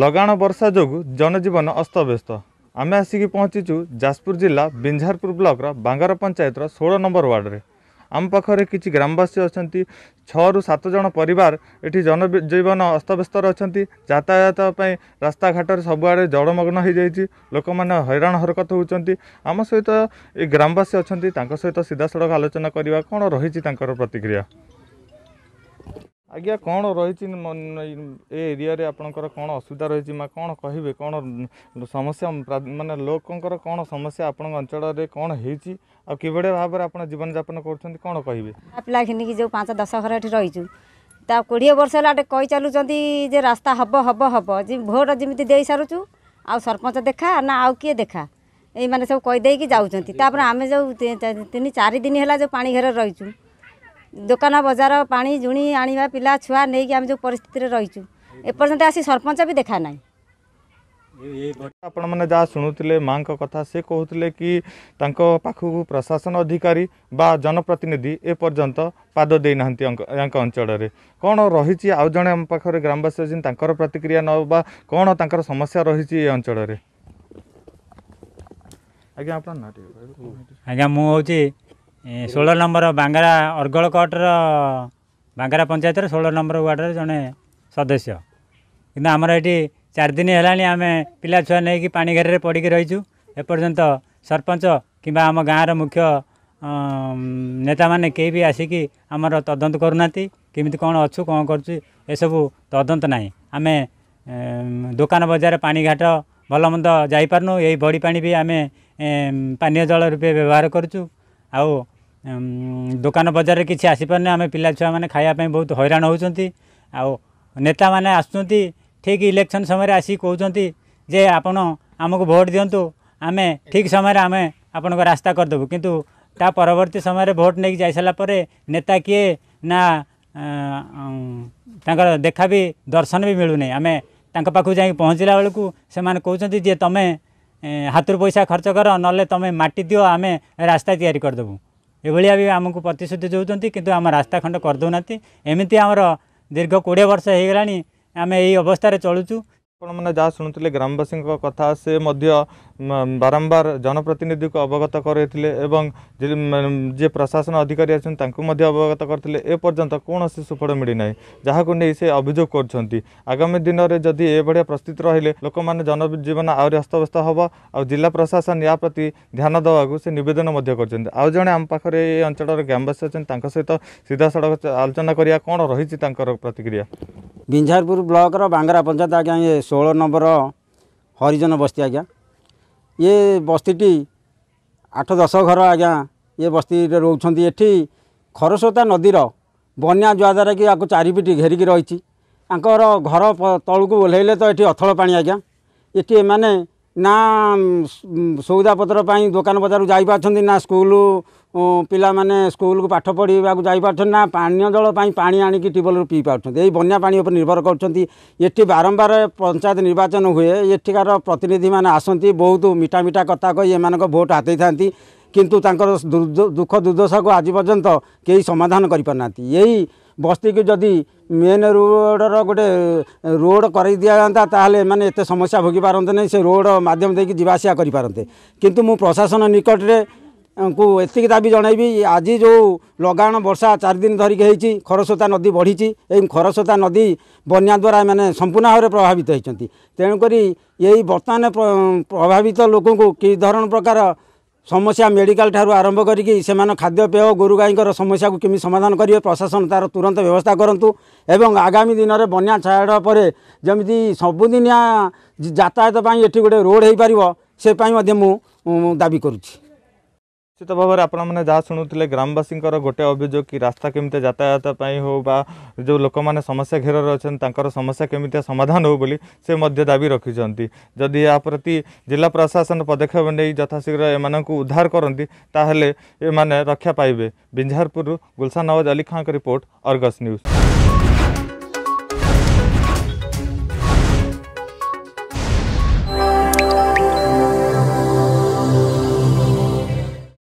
ଲଗାଣ ବର୍ଷା ଯୋଗୁଁ ଜନଜୀବନ ଅସ୍ତବ୍ୟସ୍ତ ଆମେ ଆସିକି ପହଞ୍ଚିଛୁ ଯାଜପୁର ଜିଲ୍ଲା ବିଞ୍ଝାରପୁର ବ୍ଲକର ବାଙ୍ଗାର ପଞ୍ଚାୟତର ଷୋହଳ ନମ୍ବର ୱାର୍ଡ଼ରେ ଆମ ପାଖରେ କିଛି ଗ୍ରାମବାସୀ ଅଛନ୍ତି ଛଅରୁ ସାତ ଜଣ ପରିବାର ଏଠି ଜନଜୀବନ ଅସ୍ତବ୍ୟସ୍ତରେ ଅଛନ୍ତି ଯାତାୟାତ ପାଇଁ ରାସ୍ତାଘାଟରେ ସବୁଆଡ଼େ ଜଳମଗ୍ନ ହୋଇଯାଇଛି ଲୋକମାନେ ହଇରାଣ ହରକତ ହେଉଛନ୍ତି ଆମ ସହିତ ଏ ଗ୍ରାମବାସୀ ଅଛନ୍ତି ତାଙ୍କ ସହିତ ସିଧାସଳଖ ଆଲୋଚନା କରିବା କ'ଣ ରହିଛି ତାଙ୍କର ପ୍ରତିକ୍ରିୟା ଆଜ୍ଞା କ'ଣ ରହିଛି ଏ ଏରିଆରେ ଆପଣଙ୍କର କ'ଣ ଅସୁବିଧା ରହିଛି ମା କ'ଣ କହିବେ କ'ଣ ସମସ୍ୟା ମାନେ ଲୋକଙ୍କର କ'ଣ ସମସ୍ୟା ଆପଣଙ୍କ ଅଞ୍ଚଳରେ କ'ଣ ହେଇଛି ଆଉ କିଭଳି ଭାବରେ ଆପଣ ଜୀବନଯାପନ କରୁଛନ୍ତି କ'ଣ କହିବେ ପିଲା ଘିନିକି ଯେଉଁ ପାଞ୍ଚ ଦଶ ଘର ଏଠି ରହିଛୁ ତା କୋଡ଼ିଏ ବର୍ଷ ହେଲା କହି ଚାଲୁଛନ୍ତି ଯେ ରାସ୍ତା ହବ ହବ ହେବ ଭୋଟ ଯେମିତି ଦେଇସାରୁଛୁ ଆଉ ସରପଞ୍ଚ ଦେଖା ନା ଆଉ କିଏ ଦେଖା ଏଇମାନେ ସବୁ କହିଦେଇକି ଯାଉଛନ୍ତି ତାପରେ ଆମେ ଯେଉଁ ତିନି ଚାରି ଦିନ ହେଲା ଯେଉଁ ପାଣି ଘେରରେ ରହିଛୁ ଦୋକାନ ବଜାର ପାଣି ଜୁଣି ଆଣିବା ପିଲା ଛୁଆ ନେଇକି ଆମେ ଯେଉଁ ପରିସ୍ଥିତିରେ ରହିଛୁ ଏପର୍ଯ୍ୟନ୍ତ ଆସି ସରପଞ୍ଚ ବି ଦେଖା ନାହିଁ ଆପଣମାନେ ଯାହା ଶୁଣୁଥିଲେ ମାଆଙ୍କ କଥା ସେ କହୁଥିଲେ କି ତାଙ୍କ ପାଖକୁ ପ୍ରଶାସନ ଅଧିକାରୀ ବା ଜନପ୍ରତିନିଧି ଏପର୍ଯ୍ୟନ୍ତ ପାଦ ଦେଇନାହାନ୍ତି ଏହାଙ୍କ ଅଞ୍ଚଳରେ କ'ଣ ରହିଛି ଆଉ ଜଣେ ଆମ ପାଖରେ ଗ୍ରାମବାସୀ ଅଛନ୍ତି ତାଙ୍କର ପ୍ରତିକ୍ରିୟା ନ ବା କ'ଣ ତାଙ୍କର ସମସ୍ୟା ରହିଛି ଏ ଅଞ୍ଚଳରେ ଆଜ୍ଞା ଆପଣ ଆଜ୍ଞା ମୁଁ ହେଉଛି ए ष नम्बर अर्गल कट्र बांगरा पंचायत र षो नम्बर वार्ड र जे सदस्य किन आम चार दिन होला नि पाछु नै पार्टी पढिक रहिछु एपर्न्त सरपञ्चा आम गाँ र मुख्य नतासिक अमर तदन गर्ु केमि कछु कि एसबु तदन्त नै आमे दुकान बजार पाट भल मन्दै पर्नु यही भी पाे पानीय जल रूपे व्यवहार गर्छु आउ दोका बजारे आसी आसिपर आमे माने म पय बहुत आ नेता माने आस्तुती ठीक इलेक्शन समय चंती जे आप आमक वोट दियंतु आमे ठीक समय कर देबु किंतु ता परवर्ती समय भोट नै परे नेता कि नै दर्शन मिलुन आमे कहउ चंती जे तमे हातुर पैसा खर्च गर नले तमे माटी दियो आमे देबु एभलिया आमको प्रतिश्रुति देन कि आम रास्ता ख गरिदे नमिति आमर दीर्घ कोडे वर्ष हेगलानी नि आमे यही अवस्थले चलुछु ଆପଣମାନେ ଯାହା ଶୁଣୁଥିଲେ ଗ୍ରାମବାସୀଙ୍କ କଥା ସେ ମଧ୍ୟ ବାରମ୍ବାର ଜନପ୍ରତିନିଧିକୁ ଅବଗତ କରାଇଥିଲେ ଏବଂ ଯିଏ ପ୍ରଶାସନ ଅଧିକାରୀ ଅଛନ୍ତି ତାଙ୍କୁ ମଧ୍ୟ ଅବଗତ କରିଥିଲେ ଏପର୍ଯ୍ୟନ୍ତ କୌଣସି ସୁଫଳ ମିଳିନାହିଁ ଯାହାକୁ ନେଇ ସେ ଅଭିଯୋଗ କରୁଛନ୍ତି ଆଗାମୀ ଦିନରେ ଯଦି ଏଭଳିଆ ପ୍ରସ୍ତୁତି ରହିଲେ ଲୋକମାନେ ଜନଜୀବନ ଆହୁରି ଅସ୍ତବ୍ୟସ୍ତ ହେବ ଆଉ ଜିଲ୍ଲା ପ୍ରଶାସନ ୟା ପ୍ରତି ଧ୍ୟାନ ଦେବାକୁ ସେ ନିବେଦନ ମଧ୍ୟ କରିଛନ୍ତି ଆଉ ଜଣେ ଆମ ପାଖରେ ଏ ଅଞ୍ଚଳର ଗ୍ରାମବାସୀ ଅଛନ୍ତି ତାଙ୍କ ସହିତ ସିଧାସଳଖ ଆଲୋଚନା କରିବା କ'ଣ ରହିଛି ତାଙ୍କର ପ୍ରତିକ୍ରିୟା ବିଞ୍ଝାରପୁର ବ୍ଲକର ବାଙ୍ଗରା ପଞ୍ଚାୟତ ଆଜ୍ଞା ଷୋହଳ ନମ୍ବର ହରିଜନ ବସ୍ତି ଆଜ୍ଞା ଇଏ ବସ୍ତିଟି ଆଠ ଦଶ ଘର ଆଜ୍ଞା ଇଏ ବସ୍ତିରେ ରହୁଛନ୍ତି ଏଠି ଖରସ୍ରୋତା ନଦୀର ବନ୍ୟା ଯାହା ଦ୍ୱାରା କି ଆକୁ ଚାରିପିଟି ଘେରିକି ରହିଛି ତାଙ୍କର ଘର ତଳକୁ ଓହ୍ଲାଇଲେ ତ ଏଠି ଅଥଳ ପାଣି ଆଜ୍ଞା ଏଠି ଏମାନେ ନା ସଉଦାପତ୍ର ପାଇଁ ଦୋକାନ ବଜାରକୁ ଯାଇପାରୁଛନ୍ତି ନା ସ୍କୁଲ ପିଲାମାନେ ସ୍କୁଲକୁ ପାଠ ପଢ଼ିବାକୁ ଯାଇପାରୁଛନ୍ତି ନା ପାନୀୟ ଜଳ ପାଇଁ ପାଣି ଆଣିକି ଟ୍ୟୁବଲରୁ ପିଇପାରୁଛନ୍ତି ଏଇ ବନ୍ୟା ପାଣି ଉପରେ ନିର୍ଭର କରୁଛନ୍ତି ଏଠି ବାରମ୍ବାର ପଞ୍ଚାୟତ ନିର୍ବାଚନ ହୁଏ ଏଠିକାର ପ୍ରତିନିଧିମାନେ ଆସନ୍ତି ବହୁତ ମିଠାମିଠା କଥା କହି ଏମାନଙ୍କ ଭୋଟ୍ ହାତେଇଥାନ୍ତି କିନ୍ତୁ ତାଙ୍କର ଦୁଃଖ ଦୁର୍ଦ୍ଦଶାକୁ ଆଜି ପର୍ଯ୍ୟନ୍ତ କେହି ସମାଧାନ କରିପାରୁନାହାନ୍ତି ଏଇ ବସ୍ତିକୁ ଯଦି ମେନ୍ ରୋଡ଼ର ଗୋଟେ ରୋଡ଼ କରାଇ ଦିଆଯାଆନ୍ତା ତାହେଲେ ଏମାନେ ଏତେ ସମସ୍ୟା ଭୋଗିପାରନ୍ତେ ନାହିଁ ସେ ରୋଡ଼ ମାଧ୍ୟମ ଦେଇକି ଯିବା ଆସିବା କରିପାରନ୍ତେ କିନ୍ତୁ ମୁଁ ପ୍ରଶାସନ ନିକଟରେ କୁ ଏତିକି ଦାବି ଜଣାଇବି ଆଜି ଯେଉଁ ଲଗାଣ ବର୍ଷା ଚାରି ଦିନ ଧରିକି ହେଇଛି ଖରସ୍ରୋତା ନଦୀ ବଢ଼ିଛି ଏବଂ ଖରସ୍ରୋତା ନଦୀ ବନ୍ୟା ଦ୍ୱାରା ଏମାନେ ସମ୍ପୂର୍ଣ୍ଣ ଭାବରେ ପ୍ରଭାବିତ ହେଇଛନ୍ତି ତେଣୁକରି ଏଇ ବର୍ତ୍ତମାନ ପ୍ରଭାବିତ ଲୋକଙ୍କୁ କି ଧରଣ ପ୍ରକାର ସମସ୍ୟା ମେଡ଼ିକାଲ ଠାରୁ ଆରମ୍ଭ କରିକି ସେମାନେ ଖାଦ୍ୟପେୟ ଗୋରୁ ଗାଈଙ୍କର ସମସ୍ୟାକୁ କେମିତି ସମାଧାନ କରିବେ ପ୍ରଶାସନ ତା'ର ତୁରନ୍ତ ବ୍ୟବସ୍ଥା କରନ୍ତୁ ଏବଂ ଆଗାମୀ ଦିନରେ ବନ୍ୟା ଛାଡ଼ିବା ପରେ ଯେମିତି ସବୁଦିନିଆ ଯାତାୟାତ ପାଇଁ ଏଠି ଗୋଟେ ରୋଡ଼୍ ହୋଇପାରିବ ସେ ପାଇଁ ମଧ୍ୟ ମୁଁ ଦାବି କରୁଛି ᱛᱚᱵᱚᱨ ᱟᱯᱱᱟ ᱢᱟᱱᱮ ᱡᱟ ᱥᱩᱱᱩᱛᱤᱞᱮ ᱜ್ರಾᱢᱵᱟᱥᱤᱝ ᱠᱚᱨᱚ ᱜᱚᱴᱮ ᱚᱵᱤᱡᱚᱠᱤ ᱨᱟᱥᱛᱟ ᱠᱮᱢᱤᱛᱮ ᱡᱟᱛᱟᱭᱟᱛᱟ ᱯᱟᱭ ᱦᱚᱵᱟ ᱡᱚ ᱞᱚᱠᱚ ᱢᱟᱱᱮ ᱥᱚᱢᱥᱭᱟ ᱜᱷᱮᱨᱚ ᱨᱚᱪᱷᱟᱱ ᱛᱟᱝᱠᱚᱨ ᱥᱚᱢᱥᱭᱟ ᱠᱮᱢᱤᱛᱮ ᱥᱚᱢᱟᱫᱷᱟᱱ ᱦᱚᱵᱚᱞᱤ ᱥᱮ ᱢᱫᱷᱭᱟ ᱫᱟᱵᱤ ᱨᱟᱠᱷᱤ ᱡᱟᱱᱛᱤ ᱡᱚᱫᱤ ᱟᱯᱨᱛᱤ ᱡᱤᱞᱟ ᱯᱨᱟᱥᱟᱥᱚᱱ ᱯᱚᱫᱮᱠᱷᱚᱵᱱᱮ ᱡᱚᱛᱷᱟ ᱥᱤᱜᱨᱮ ᱮᱢᱟᱱᱟᱠᱚ ᱩᱫᱷᱟᱨ ᱠᱚᱨᱚᱱᱛᱤ ᱛᱟᱦᱞ